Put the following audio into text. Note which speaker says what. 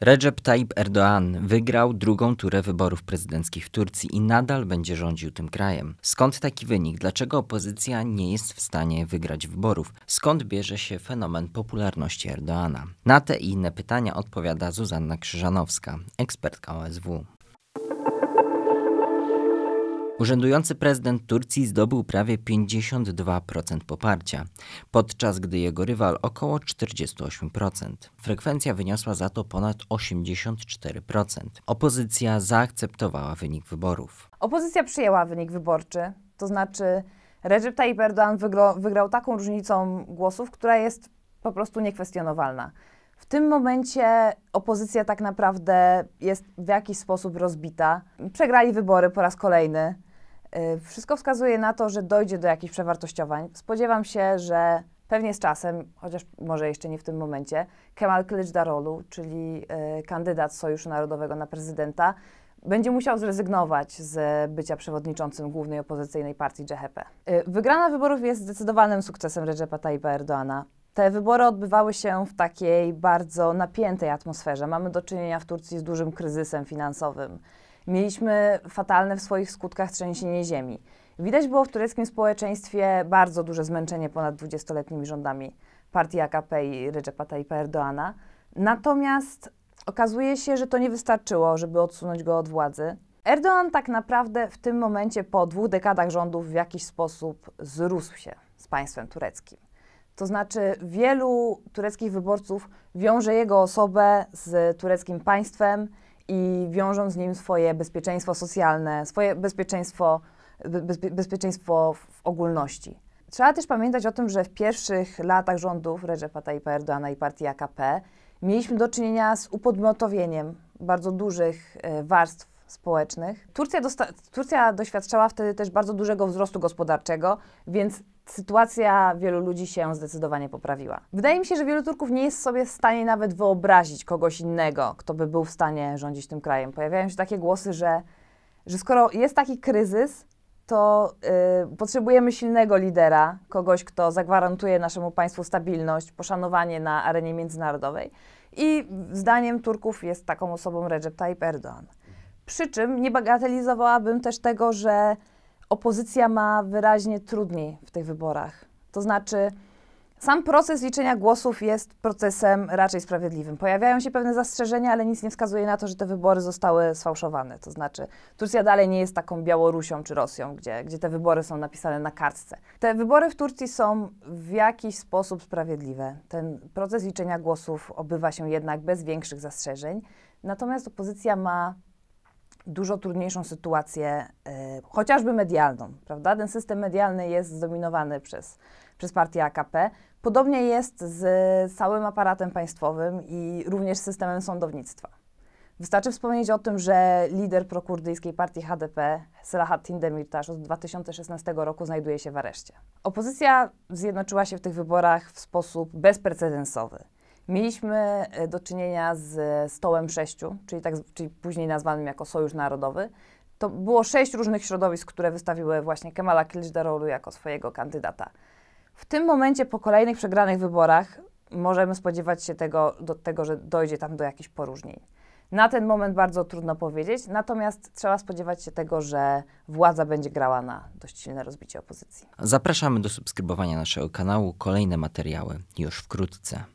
Speaker 1: Recep Tayyip Erdoğan wygrał drugą turę wyborów prezydenckich w Turcji i nadal będzie rządził tym krajem. Skąd taki wynik? Dlaczego opozycja nie jest w stanie wygrać wyborów? Skąd bierze się fenomen popularności Erdoana? Na te i inne pytania odpowiada Zuzanna Krzyżanowska, ekspertka OSW. Urzędujący prezydent Turcji zdobył prawie 52% poparcia, podczas gdy jego rywal około 48%. Frekwencja wyniosła za to ponad 84%. Opozycja zaakceptowała wynik wyborów.
Speaker 2: Opozycja przyjęła wynik wyborczy, to znaczy Recep Tayyip Erdoğan wygrał, wygrał taką różnicą głosów, która jest po prostu niekwestionowalna. W tym momencie opozycja tak naprawdę jest w jakiś sposób rozbita. Przegrali wybory po raz kolejny. Y, wszystko wskazuje na to, że dojdzie do jakichś przewartościowań. Spodziewam się, że pewnie z czasem, chociaż może jeszcze nie w tym momencie, Kemal Kılıçdaroğlu, czyli y, kandydat Sojuszu Narodowego na prezydenta, będzie musiał zrezygnować z bycia przewodniczącym głównej opozycyjnej partii JHP. Y, wygrana wyborów jest zdecydowanym sukcesem Recepa Tayyipa Erdoana. Te wybory odbywały się w takiej bardzo napiętej atmosferze. Mamy do czynienia w Turcji z dużym kryzysem finansowym mieliśmy fatalne w swoich skutkach trzęsienie ziemi. Widać było w tureckim społeczeństwie bardzo duże zmęczenie ponad 20-letnimi rządami partii AKP i Recep Tayyipa Erdoana. Natomiast okazuje się, że to nie wystarczyło, żeby odsunąć go od władzy. Erdoğan tak naprawdę w tym momencie po dwóch dekadach rządów w jakiś sposób zrósł się z państwem tureckim. To znaczy, wielu tureckich wyborców wiąże jego osobę z tureckim państwem i wiążą z nim swoje bezpieczeństwo socjalne, swoje bezpieczeństwo, bezpie, bezpieczeństwo w ogólności. Trzeba też pamiętać o tym, że w pierwszych latach rządów Recepa Tayyipa Erdoana i partii AKP mieliśmy do czynienia z upodmiotowieniem bardzo dużych e, warstw społecznych. Turcja, Turcja doświadczała wtedy też bardzo dużego wzrostu gospodarczego, więc sytuacja wielu ludzi się zdecydowanie poprawiła. Wydaje mi się, że wielu Turków nie jest sobie w stanie nawet wyobrazić kogoś innego, kto by był w stanie rządzić tym krajem. Pojawiają się takie głosy, że, że skoro jest taki kryzys, to yy, potrzebujemy silnego lidera, kogoś, kto zagwarantuje naszemu państwu stabilność, poszanowanie na arenie międzynarodowej. I zdaniem Turków jest taką osobą Recep Tayyip Erdoğan. Przy czym nie bagatelizowałabym też tego, że opozycja ma wyraźnie trudniej w tych wyborach. To znaczy, sam proces liczenia głosów jest procesem raczej sprawiedliwym. Pojawiają się pewne zastrzeżenia, ale nic nie wskazuje na to, że te wybory zostały sfałszowane. To znaczy, Turcja dalej nie jest taką Białorusią czy Rosją, gdzie, gdzie te wybory są napisane na kartce. Te wybory w Turcji są w jakiś sposób sprawiedliwe. Ten proces liczenia głosów obywa się jednak bez większych zastrzeżeń. Natomiast opozycja ma dużo trudniejszą sytuację, y, chociażby medialną, prawda? Ten system medialny jest zdominowany przez, przez partię AKP. Podobnie jest z całym aparatem państwowym i również systemem sądownictwa. Wystarczy wspomnieć o tym, że lider prokurdyjskiej partii HDP, Selahattin Demirtas, od 2016 roku znajduje się w areszcie. Opozycja zjednoczyła się w tych wyborach w sposób bezprecedensowy. Mieliśmy e, do czynienia z Stołem Sześciu, czyli, tak, czyli później nazwanym jako Sojusz Narodowy. To było sześć różnych środowisk, które wystawiły właśnie Kemala Kılıçdaroğlu jako swojego kandydata. W tym momencie po kolejnych przegranych wyborach możemy spodziewać się tego, do tego, że dojdzie tam do jakichś poróżnień. Na ten moment bardzo trudno powiedzieć, natomiast trzeba spodziewać się tego, że władza będzie grała na dość silne rozbicie opozycji.
Speaker 1: Zapraszamy do subskrybowania naszego kanału. Kolejne materiały już wkrótce.